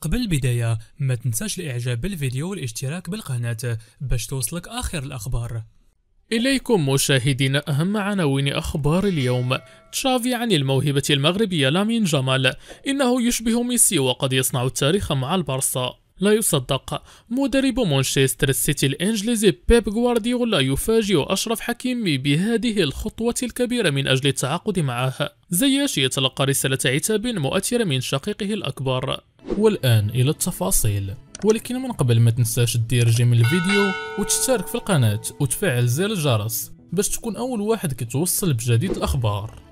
قبل البداية ما تنساش الاعجاب بالفيديو والاشتراك بالقناة باش توصلك اخر الاخبار إليكم مشاهدينا أهم عناوين أخبار اليوم تشافي عن الموهبة المغربية لامين جمال إنه يشبه ميسي وقد يصنع التاريخ مع البارسا لا يصدق مدرب مانشستر سيتي الإنجليزي بيب غوارديولا يفاجئ أشرف حكيمي بهذه الخطوة الكبيرة من أجل التعاقد معه زياش يتلقى رسالة عتاب مؤثرة من شقيقه الأكبر والآن إلى التفاصيل ولكن من قبل ما تنساش دير جيم الفيديو وتشترك في القناة وتفعل زر الجرس باش تكون أول واحد كتوصل بجديد الأخبار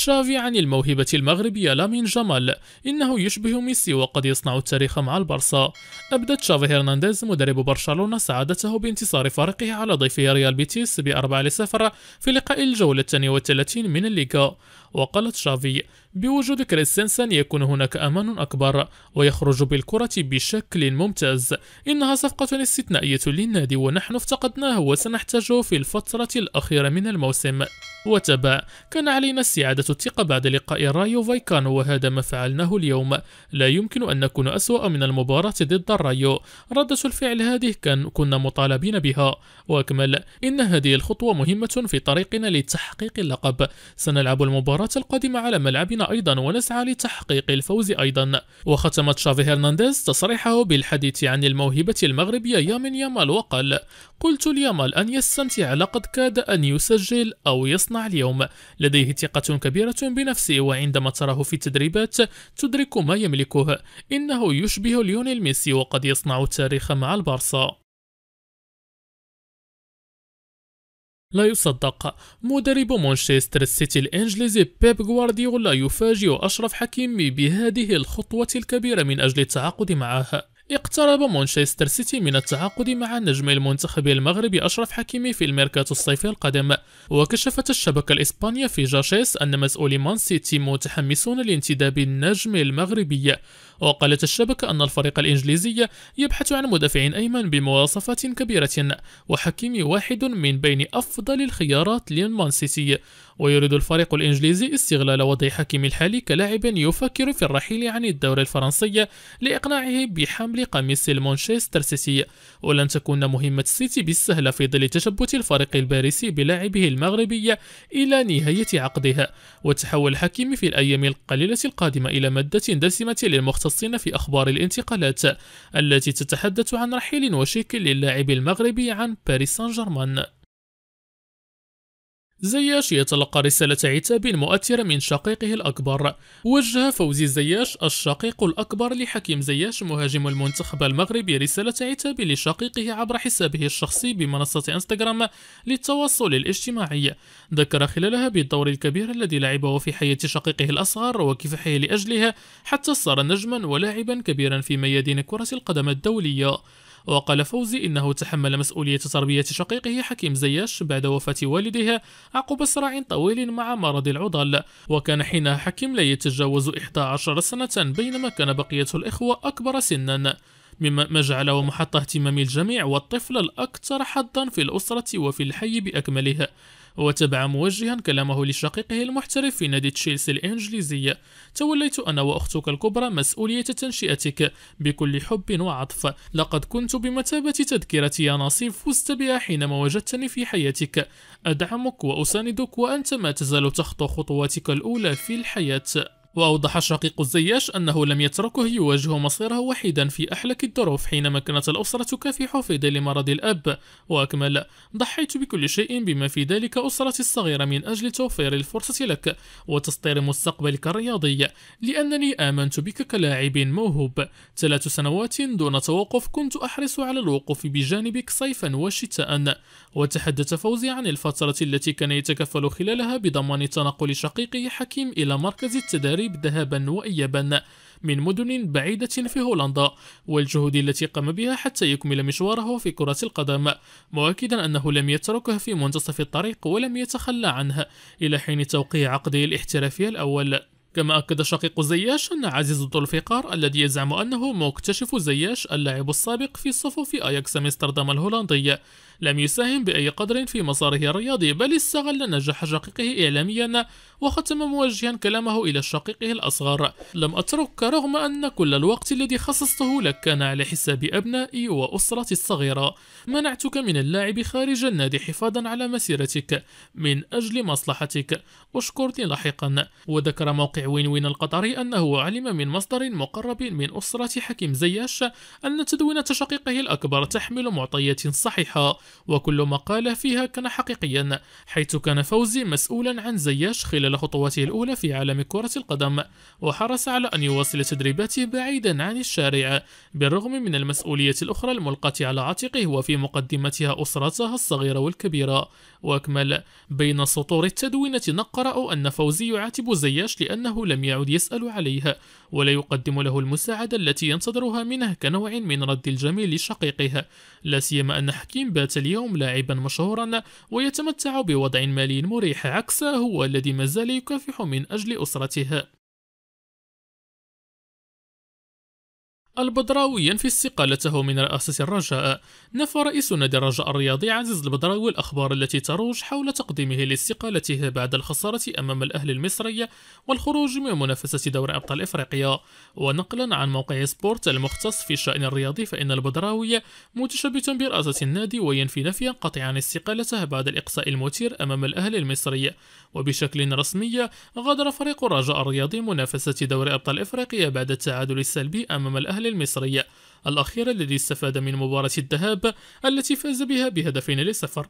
تشافي عن الموهبة المغربية لامين جمال إنه يشبه ميسي وقد يصنع التاريخ مع البرصة أبدى تشافي هرنانديز مدرب برشلونة سعادته بانتصار فريقه على ضيفه ريال بيتيس بأربعة لسفر في لقاء الجولة الثانية والثلاثين من الليغا وقال تشافي بوجود كريستنسن يكون هناك أمان أكبر ويخرج بالكرة بشكل ممتاز إنها صفقة استثنائية للنادي ونحن افتقدناه وسنحتاجه في الفترة الأخيرة من الموسم وتبع كان علينا استعادة الثقة بعد لقاء رايو فايكانو وهذا ما فعلناه اليوم لا يمكن أن نكون أسوأ من المباراة ضد الرايو ردة الفعل هذه كان كنا مطالبين بها وأكمل إن هذه الخطوة مهمة في طريقنا لتحقيق اللقب سنلعب المباراة القادمة على ملعبنا الآخرين أيضا ونسعى لتحقيق الفوز أيضا وختم تشافي هرنانديز تصريحه بالحديث عن الموهبة المغربية يامن يامال وقال قلت ليامال أن يستمتع لقد كاد أن يسجل أو يصنع اليوم لديه ثقة كبيرة بنفسه وعندما تراه في التدريبات تدرك ما يملكه إنه يشبه ليونيل ميسي وقد يصنع التاريخ مع البارسا لا يصدق مدرب مانشستر سيتي الانجليزي بيب غوارديولا يفاجئ اشرف حكيمي بهذه الخطوه الكبيره من اجل التعاقد معه اقترب مانشستر سيتي من التعاقد مع نجم المنتخب المغربي أشرف حكيمي في الميركاتو الصيفي القادم وكشفت الشبكة الإسبانية في جاشيس أن مسؤولي مان سيتي متحمسون لانتداب النجم المغربي وقالت الشبكة أن الفريق الإنجليزي يبحث عن مدافع أيمن بمواصفات كبيرة وحكيمي واحد من بين أفضل الخيارات لمان سيتي ويريد الفريق الإنجليزي استغلال وضع حكيمي الحالي كلاعب يفكر في الرحيل عن الدوري الفرنسي لإقناعه بحمل لقميص مانشستر سيتي ولن تكون مهمة السيتي بالسهلة في ظل تشبث الفريق الباريسي بلاعبه المغربي إلى نهاية عقدها وتحول حكيمي في الأيام القليلة القادمة إلى مادة دسمة للمختصين في أخبار الانتقالات التي تتحدث عن رحيل وشيك للاعب المغربي عن باريس سان جيرمان زياش يتلقى رسالة عتاب مؤثرة من شقيقه الأكبر وجه فوزي زياش الشقيق الأكبر لحكيم زياش مهاجم المنتخب المغربي رسالة عتاب لشقيقه عبر حسابه الشخصي بمنصة انستغرام للتواصل الاجتماعي ذكر خلالها بالدور الكبير الذي لعبه في حياة شقيقه الأصغر وكفاحه لأجلها حتى صار نجما ولاعبا كبيرا في ميادين كرة القدم الدولية وقال فوزي إنه تحمل مسؤولية تربية شقيقه حكيم زياش بعد وفاة والده عقب صراع طويل مع مرض العضل وكان حينها حكيم لا يتجاوز 11 سنة بينما كان بقية الإخوة أكبر سنا مما جعله محط اهتمام الجميع والطفل الأكثر حظا في الأسرة وفي الحي بأكملها وتبع موجها كلامه لشقيقه المحترف في نادي تشيلسي الإنجليزية توليت أنا وأختك الكبرى مسؤولية تنشئتك بكل حب وعطف لقد كنت بمثابة تذكرتي يا نصيف فزت بها حينما وجدتني في حياتك أدعمك وأساندك وأنت ما تزال تخطو خطواتك الأولى في الحياة وأوضح شقيق الزياش أنه لم يتركه يواجه مصيره وحيدا في أحلك الظروف حينما كانت الأسرة تكافح في ظل مرض الأب وأكمل ضحيت بكل شيء بما في ذلك أسرتي الصغيرة من أجل توفير الفرصة لك وتسطير مستقبلك الرياضي لأنني آمنت بك كلاعب موهوب ثلاث سنوات دون توقف كنت أحرص على الوقوف بجانبك صيفا وشتاء وتحدث فوزي عن الفترة التي كان يتكفل خلالها بضمان تنقل شقيقه حكيم إلى مركز التداريس الغريب ذهابا وإيابا من مدن بعيدة في هولندا والجهود التي قام بها حتى يكمل مشواره في كرة القدم مؤكدا أنه لم يتركها في منتصف الطريق ولم يتخلى عنها إلى حين توقيع عقده الاحترافي الأول كما أكد شقيق زياش أن عزيز الفقار الذي يزعم أنه مكتشف زياش اللاعب السابق في صفوف أياكس أمستردام الهولندي لم يساهم بأي قدر في مساره الرياضي بل استغل نجاح شقيقه إعلاميا وختم موجها كلامه إلى شقيقه الأصغر لم أتركك رغم أن كل الوقت الذي خصصته لك كان على حساب أبنائي وأسرتي الصغيرة منعتك من اللعب خارج النادي حفاظا على مسيرتك من أجل مصلحتك أشكرني لاحقا وذكر موقع وين وين القطري أنه علم من مصدر مقرب من أسرة حكيم زياش أن تدوينة شقيقه الأكبر تحمل معطيات صحيحة وكل ما قاله فيها كان حقيقيا حيث كان فوزي مسؤولا عن زياش خلال خطواته الأولى في عالم كرة القدم وحرص على أن يواصل تدريباته بعيدا عن الشارع بالرغم من المسؤولية الأخرى الملقاة على عاتقه وفي مقدمتها أسرته الصغيرة والكبيرة وأكمل بين سطور التدوينة نقرأ أن فوزي يعاتب زياش لأنه لم يعد يسأل عليها ولا يقدم له المساعدة التي ينتظرها منه كنوع من رد الجميل لشقيقها لا سيما أن حكيم بات اليوم لاعبا مشهورا ويتمتع بوضع مالي مريح عكسه هو الذي مازال يكافح من أجل أسرتها البدراوي ينفي استقالته من رئاسة الرجاء نفى رئيس نادي الرجاء الرياضي عزيز البدراوي الأخبار التي تروج حول تقديمه لاستقالته بعد الخسارة أمام الأهلي المصري والخروج من منافسة دوري أبطال إفريقيا ونقلا عن موقع سبورت المختص في الشأن الرياضي فإن البدراوي متشبث برئاسة النادي وينفي نفيا قطعا استقالته بعد الإقصاء المثير أمام الأهلي المصري وبشكل رسمي غادر فريق الرجاء الرياضي منافسة دوري أبطال إفريقيا بعد التعادل السلبي أمام الأهلي الأهلي المصري الأخير الذي استفاد من مباراة الذهاب التي فاز بها بهدفين لصفر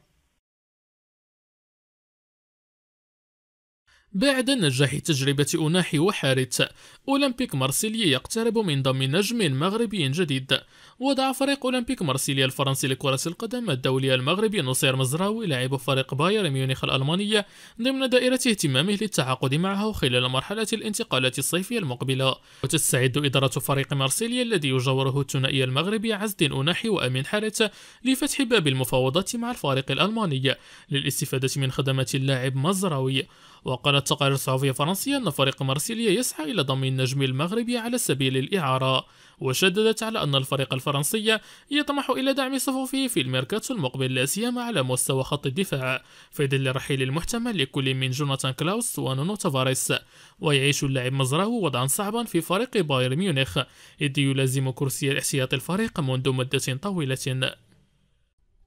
بعد نجاح تجربة أناحي وحارث أولمبيك مارسيليا يقترب من ضم نجم مغربي جديد وضع فريق أولمبيك مارسيليا الفرنسي لكرة القدم الدولي المغربي نصير مزراوي لاعب فريق بايرن ميونخ الألمانية ضمن دائرة اهتمامه للتعاقد معه خلال مرحلة الانتقالات الصيفية المقبلة وتستعد إدارة فريق مارسيليا الذي يجاوره الثنائي المغربي عزد أناحي وأمين حارث لفتح باب المفاوضات مع الفريق الألماني للاستفادة من خدمات اللاعب مزراوي وقال قالت تقارير صحفية فرنسية أن فريق مارسيليا يسعى إلى ضم النجم المغربي على سبيل الإعارة وشددت على أن الفريق الفرنسي يطمح إلى دعم صفوفه في الميركاتو المقبل لا سيما على مستوى خط الدفاع في ظل الرحيل المحتمل لكل من جوناثان كلاوس ونونو تافاريس ويعيش اللاعب مزره وضعا صعبا في فريق بايرن ميونخ إذ يلازم كرسي الاحتياط الفريق منذ مدة طويلة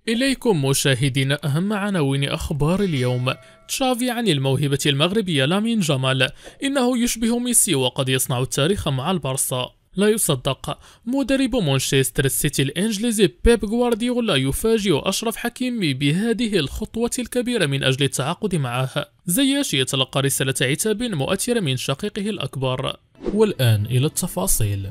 إليكم مشاهدينا أهم عناوين أخبار اليوم تشافي عن الموهبة المغربية لامين جمال إنه يشبه ميسي وقد يصنع التاريخ مع البارسا لا يصدق مدرب مانشستر سيتي الإنجليزي بيب غوارديولا يفاجئ أشرف حكيمي بهذه الخطوة الكبيرة من أجل التعاقد معه زياش يتلقى رسالة عتاب مؤثرة من شقيقه الأكبر والآن إلى التفاصيل